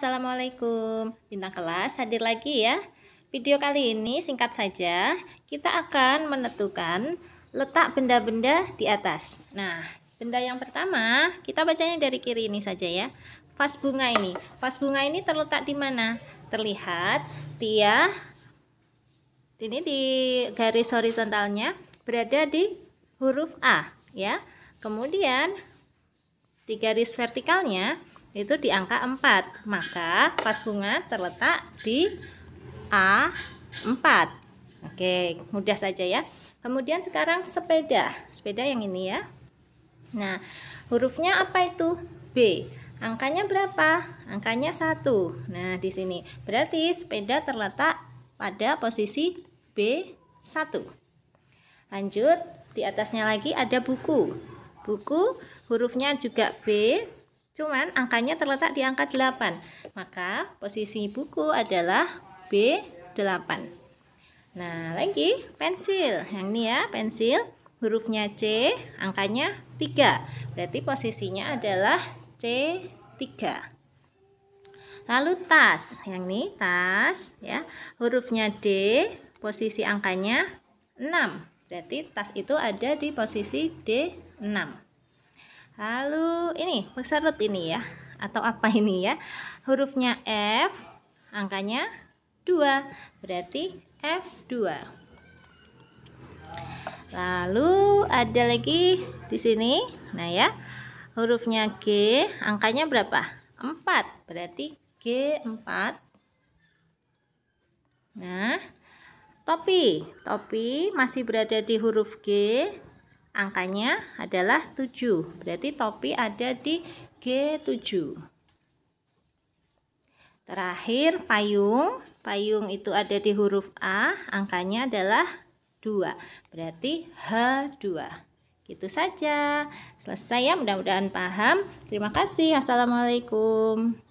Assalamualaikum Bintang kelas hadir lagi ya Video kali ini singkat saja Kita akan menentukan letak benda-benda di atas Nah benda yang pertama kita bacanya dari kiri ini saja ya Vas bunga ini Vas bunga ini terletak di mana? Terlihat dia ya, Ini di garis horizontalnya Berada di huruf A ya Kemudian di garis vertikalnya itu di angka 4 maka pas bunga terletak di A4 oke mudah saja ya kemudian sekarang sepeda sepeda yang ini ya nah hurufnya apa itu B angkanya berapa angkanya satu nah di sini berarti sepeda terletak pada posisi B1 lanjut di atasnya lagi ada buku buku hurufnya juga B Cuman angkanya terletak di angka 8. Maka posisi buku adalah B8. Nah, lagi pensil. Yang ini ya, pensil. Hurufnya C, angkanya 3. Berarti posisinya adalah C3. Lalu tas. Yang ini tas ya. Hurufnya D, posisi angkanya 6. Berarti tas itu ada di posisi D6 lalu ini root ini ya atau apa ini ya hurufnya F angkanya 2 berarti F2 lalu ada lagi di sini nah ya hurufnya G angkanya berapa 4 berarti G4 Nah, topi. Topi masih berada di huruf G angkanya adalah 7. Berarti topi ada di G7. Terakhir payung. Payung itu ada di huruf A, angkanya adalah 2. Berarti H2. Gitu saja. Selesai ya, mudah-mudahan paham. Terima kasih. Assalamualaikum.